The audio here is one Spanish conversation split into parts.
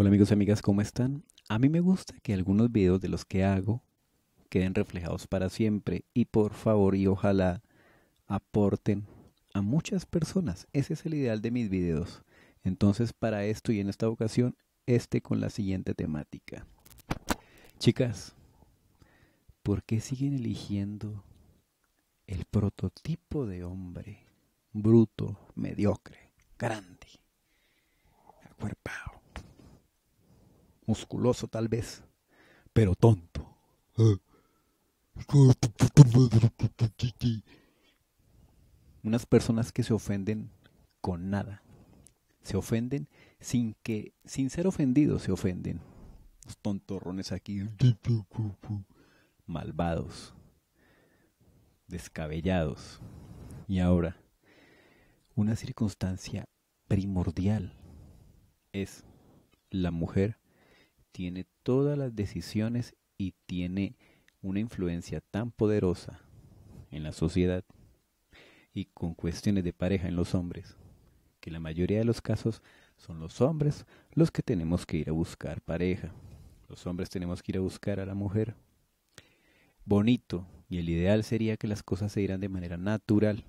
Hola amigos y amigas, ¿cómo están? A mí me gusta que algunos videos de los que hago queden reflejados para siempre y por favor y ojalá aporten a muchas personas. Ese es el ideal de mis videos. Entonces para esto y en esta ocasión, este con la siguiente temática. Chicas, ¿por qué siguen eligiendo el prototipo de hombre bruto, mediocre, grande, acuerpado? musculoso tal vez, pero tonto. Unas personas que se ofenden con nada. Se ofenden sin que, sin ser ofendidos, se ofenden. Los tontorrones aquí, malvados, descabellados. Y ahora, una circunstancia primordial es la mujer tiene todas las decisiones y tiene una influencia tan poderosa en la sociedad y con cuestiones de pareja en los hombres, que la mayoría de los casos son los hombres los que tenemos que ir a buscar pareja. Los hombres tenemos que ir a buscar a la mujer. Bonito, y el ideal sería que las cosas se dieran de manera natural,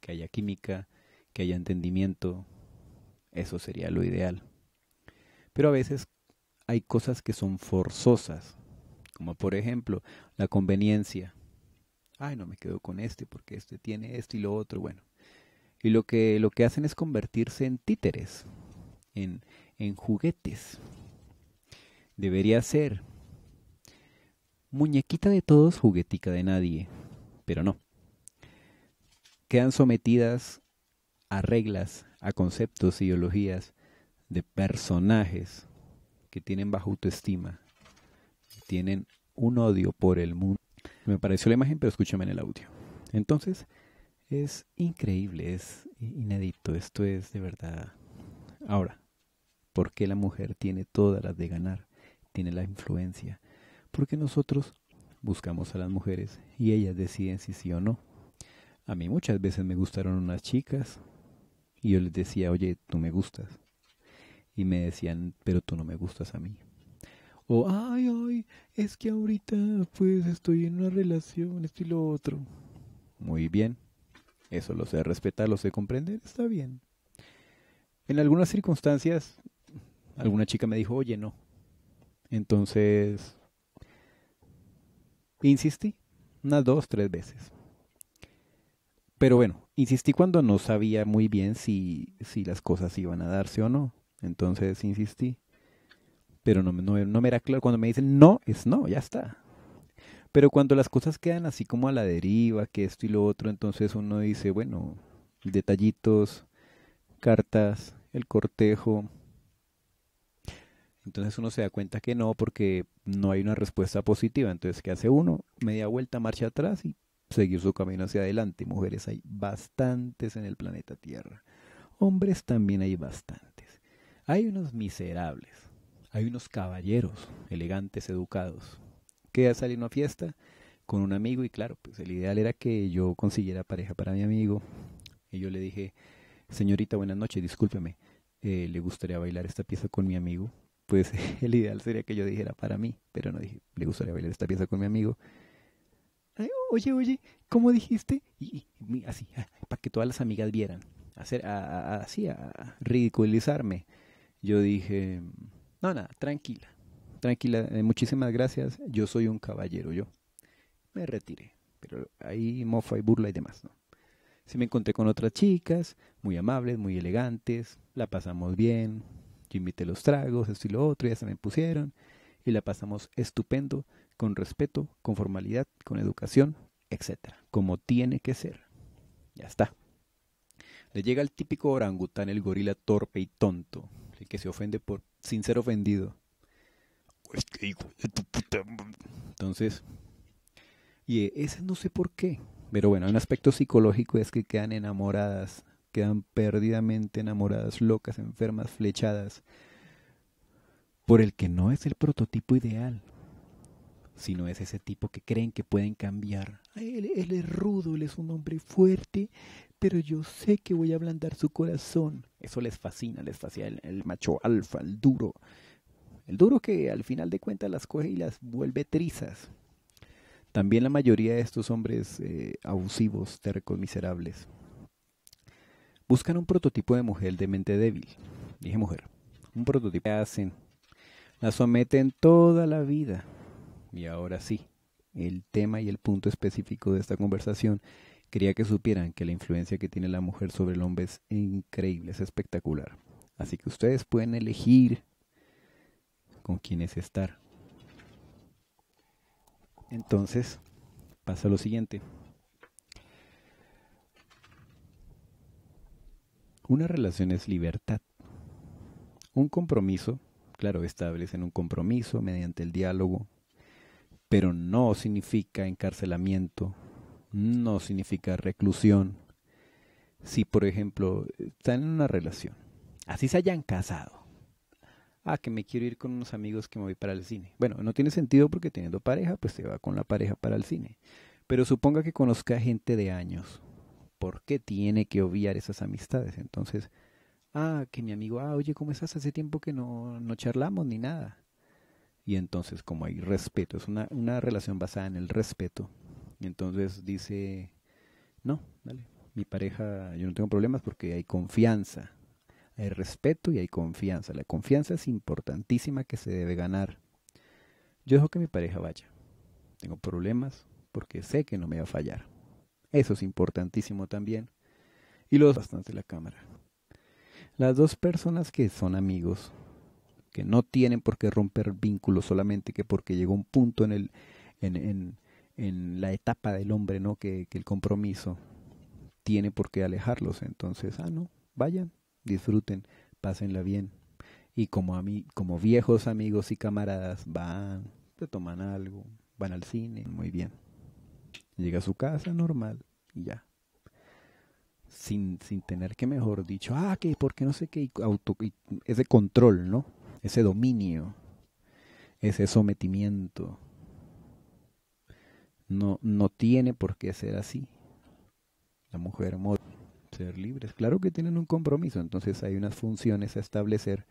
que haya química, que haya entendimiento, eso sería lo ideal. Pero a veces hay cosas que son forzosas, como por ejemplo la conveniencia. Ay, no me quedo con este porque este tiene esto y lo otro, bueno. Y lo que, lo que hacen es convertirse en títeres, en, en juguetes. Debería ser muñequita de todos, juguetica de nadie, pero no. Quedan sometidas a reglas, a conceptos, ideologías de personajes que tienen baja autoestima, tienen un odio por el mundo. Me pareció la imagen, pero escúchame en el audio. Entonces, es increíble, es inédito, esto es de verdad. Ahora, ¿por qué la mujer tiene todas las de ganar? Tiene la influencia. Porque nosotros buscamos a las mujeres y ellas deciden si sí o no. A mí muchas veces me gustaron unas chicas y yo les decía, oye, tú me gustas y me decían, pero tú no me gustas a mí. O, ay, ay, es que ahorita pues estoy en una relación, esto y lo otro. Muy bien, eso lo sé respetar, lo sé comprender, está bien. En algunas circunstancias, alguna chica me dijo, oye, no. Entonces, insistí, unas dos, tres veces. Pero bueno, insistí cuando no sabía muy bien si, si las cosas iban a darse o no. Entonces insistí. Pero no, me era claro. Cuando me dicen no, es no, ya está. Pero cuando las cosas quedan así como a la deriva, que esto y lo otro, entonces uno dice, bueno, detallitos, cartas, el cortejo. Entonces uno se da cuenta que no, porque no hay una respuesta positiva. Entonces, ¿qué hace uno? Media vuelta, marcha atrás y seguir su camino hacia adelante. Mujeres hay bastantes en el planeta Tierra. Hombres también hay bastantes. Hay unos miserables, hay unos caballeros elegantes, educados, que salen a una fiesta con un amigo y claro, pues el ideal era que yo consiguiera pareja para mi amigo. Y yo le dije, señorita, buenas noches, discúlpeme, eh, le gustaría bailar esta pieza con mi amigo. Pues el ideal sería que yo dijera para mí, pero no dije, le gustaría bailar esta pieza con mi amigo. oye, oye, ¿cómo dijiste? Y, así, ah, para que todas las amigas vieran, hacer, así, a ridiculizarme yo dije, no, nada, tranquila, tranquila, eh, muchísimas gracias, yo soy un caballero, yo. Me retiré, pero ahí mofa y burla y demás, ¿no? Sí me encontré con otras chicas, muy amables, muy elegantes, la pasamos bien, yo invité los tragos, esto y lo otro, ya se me pusieron, y la pasamos estupendo, con respeto, con formalidad, con educación, etcétera, como tiene que ser. Ya está. Le llega el típico orangután, el gorila torpe y tonto, el que se ofende por sin ser ofendido. Entonces, y e, ese no sé por qué. Pero bueno, un aspecto psicológico es que quedan enamoradas, quedan perdidamente enamoradas, locas, enfermas, flechadas, por el que no es el prototipo ideal, sino es ese tipo que creen que pueden cambiar. Él, él es rudo, él es un hombre fuerte, pero yo sé que voy a ablandar su corazón. Eso les fascina, les fascina el, macho alfa, el duro. El duro que al final de cuentas las coge y las vuelve trizas. También la mayoría de estos hombres eh, abusivos, tercos, miserables, buscan un prototipo de mujer de mente débil. Dije mujer. Un prototipo hacen. La someten toda la vida. Y ahora sí, el tema y el punto específico de esta conversación Quería que supieran que la influencia que tiene la mujer sobre el hombre es increíble, es espectacular. Así que ustedes pueden elegir con quiénes estar. Entonces, pasa lo siguiente. Una relación es libertad. Un compromiso, claro, establecen un compromiso mediante el diálogo, pero no significa encarcelamiento, no significa reclusión. Si, por ejemplo, están en una relación, así se hayan casado. Ah, que me quiero ir con unos amigos que me voy para el cine. Bueno, no tiene sentido porque teniendo pareja, pues se va con la pareja para el cine. Pero suponga que conozca gente de años. ¿Por qué tiene que obviar esas amistades? Entonces, ah, que mi amigo, ah, oye, ¿cómo estás? Hace tiempo que no, no charlamos ni nada. Y entonces, como hay respeto, es una, una relación basada en el respeto, y entonces dice, no, dale, mi pareja, yo no tengo problemas porque hay confianza, hay respeto y hay confianza. La confianza es importantísima que se debe ganar. Yo dejo que mi pareja vaya. Tengo problemas porque sé que no me va a fallar. Eso es importantísimo también. Y lo bastante la cámara. Las dos personas que son amigos, que no tienen por qué romper vínculos solamente que porque llegó un punto en el en la etapa del hombre, ¿no? Que, el compromiso tiene por qué alejarlos. Entonces, ah, no, vayan, disfruten, pásenla bien. Y como, a mí, como viejos amigos y camaradas, van, se toman algo, van al cine, muy bien. Llega a su casa normal y ya. Sin, sin tener que, mejor dicho, ah, que, porque no sé qué, auto, ese control, ¿no? Ese dominio, ese sometimiento no, no tiene por qué ser así. La mujer puede ser libres. Claro que tienen un compromiso, entonces hay unas funciones a establecer,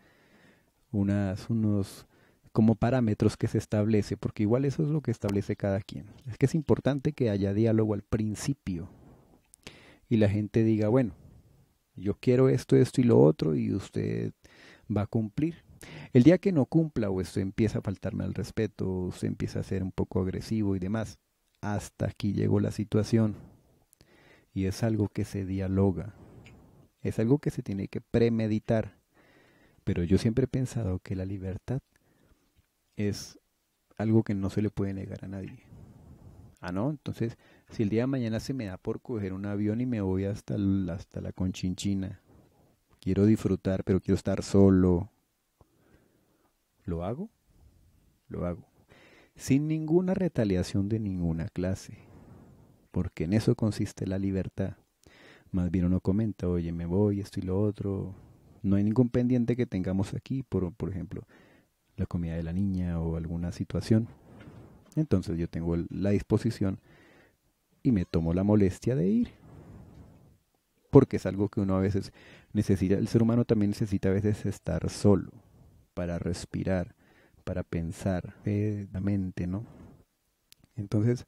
unas, unos como parámetros que se establece, porque igual eso es lo que establece cada quien. Es que es importante que haya diálogo al principio y la gente diga, bueno, yo quiero esto, esto y lo otro y usted va a cumplir. El día que no cumpla o esto empieza a faltarme al respeto, o usted empieza a ser un poco agresivo y demás, hasta aquí llegó la situación. Y es algo que se dialoga, es algo que se tiene que premeditar. Pero yo siempre he pensado que la libertad es algo que no se le puede negar a nadie. Ah, no, entonces, si el día de mañana se me da por coger un avión y me voy hasta, hasta la conchinchina, quiero disfrutar, pero quiero estar solo, ¿lo hago? Lo hago sin ninguna retaliación de ninguna clase, porque en eso consiste la libertad. Más bien uno comenta, oye, me voy, esto y lo otro. No hay ningún pendiente que tengamos aquí, por, por ejemplo, la comida de la niña o alguna situación. Entonces yo tengo la disposición y me tomo la molestia de ir. Porque es algo que uno a veces necesita, el ser humano también necesita a veces estar solo para respirar, para pensar la mente, ¿no? Entonces,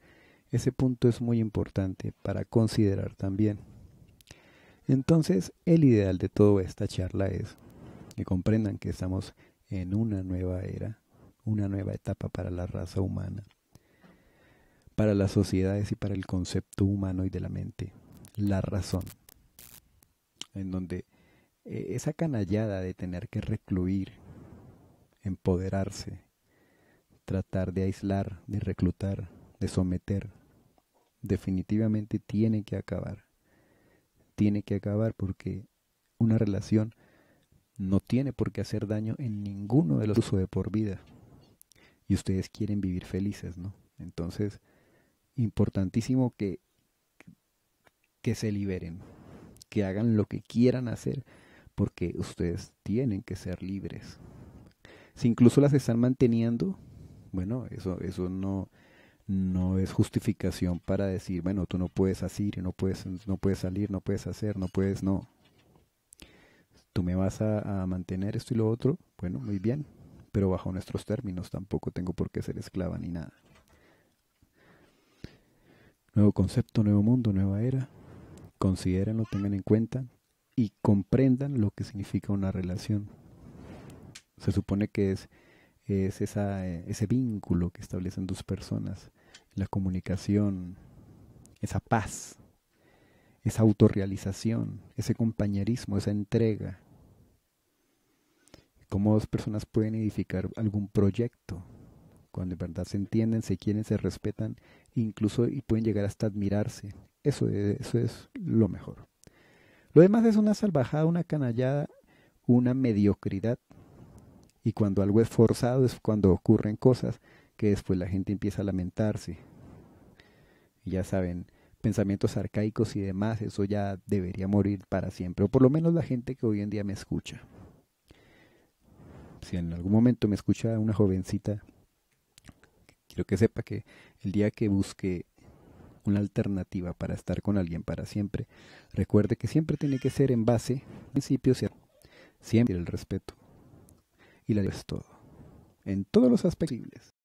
ese punto es muy importante para considerar también. Entonces, el ideal de toda esta charla es que comprendan que estamos en una nueva era, una nueva etapa para la raza humana, para las sociedades y para el concepto humano y de la mente, la razón, en donde eh, esa canallada de tener que recluir empoderarse, tratar de aislar, de reclutar, de someter. Definitivamente tiene que acabar. Tiene que acabar porque una relación no tiene por qué hacer daño en ninguno de los usos de por vida. Y ustedes quieren vivir felices, ¿no? Entonces, importantísimo que, que se liberen, que hagan lo que quieran hacer, porque ustedes tienen que ser libres. Si incluso las están manteniendo, bueno, eso, eso no, no es justificación para decir, bueno, tú no puedes asir, no puedes, no puedes salir, no puedes hacer, no puedes, no. Tú me vas a, a, mantener esto y lo otro, bueno, muy bien, pero bajo nuestros términos tampoco tengo por qué ser esclava ni nada. Nuevo concepto, nuevo mundo, nueva era. Considérenlo, tengan en cuenta y comprendan lo que significa una relación se supone que es, ese vínculo que establecen dos personas, la comunicación, esa paz, esa autorrealización, ese compañerismo, esa entrega. Cómo dos personas pueden edificar algún proyecto cuando en verdad se entienden, se quieren, se respetan, incluso y pueden llegar hasta admirarse. Eso eso es lo mejor. Lo demás es una salvajada, una canallada, una mediocridad y cuando algo es forzado es cuando ocurren cosas que después la gente empieza a lamentarse. ya saben, pensamientos arcaicos y demás, eso ya debería morir para siempre, o por lo menos la gente que hoy en día me escucha. Si en algún momento me escucha una jovencita, quiero que sepa que el día que busque una alternativa para estar con alguien para siempre, recuerde que siempre tiene que ser en base a principios siempre el respeto y la es pues todo, en todos los aspectos.